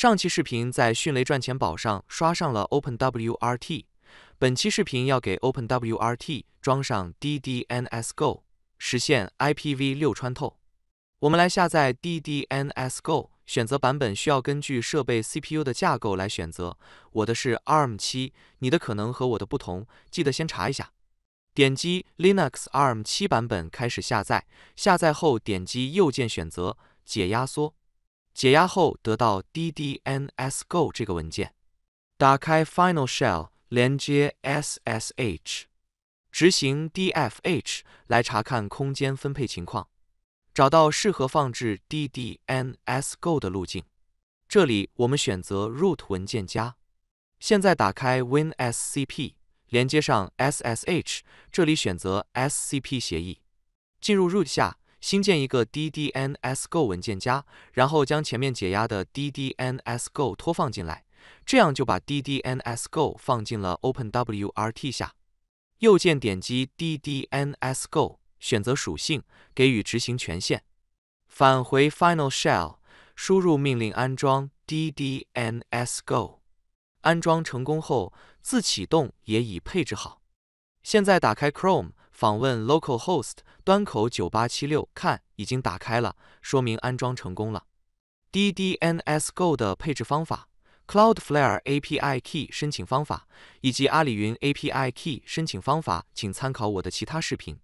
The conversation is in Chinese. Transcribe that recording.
上期视频在迅雷赚钱宝上刷上了 OpenWRT，本期视频要给 OpenWRT 装上 DDNSGo，实现 IPv6 穿透。我们来下载 DDNSGo，选择版本需要根据设备 CPU 的架构来选择。我的是 ARM7，你的可能和我的不同，记得先查一下。点击 Linux ARM7 版本开始下载，下载后点击右键选择解压缩。解压后得到 ddns-go 这个文件，打开 Final Shell 连接 SSH，执行 dfh 来查看空间分配情况，找到适合放置 ddns-go 的路径。这里我们选择 root 文件夹。现在打开 WinSCP，连接上 SSH，这里选择 SCP 协议，进入 root 下。新建一个 ddns_go 文件夹，然后将前面解压的 ddns_go 拖放进来，这样就把 ddns_go 放进了 openwrt 下。右键点击 ddns_go，选择属性，给予执行权限。返回 final shell，输入命令安装 ddns_go。安装成功后，自启动也已配置好。现在打开 Chrome。访问 localhost 端口9876，看已经打开了，说明安装成功了。DDNS Go 的配置方法、Cloudflare API Key 申请方法以及阿里云 API Key 申请方法，请参考我的其他视频。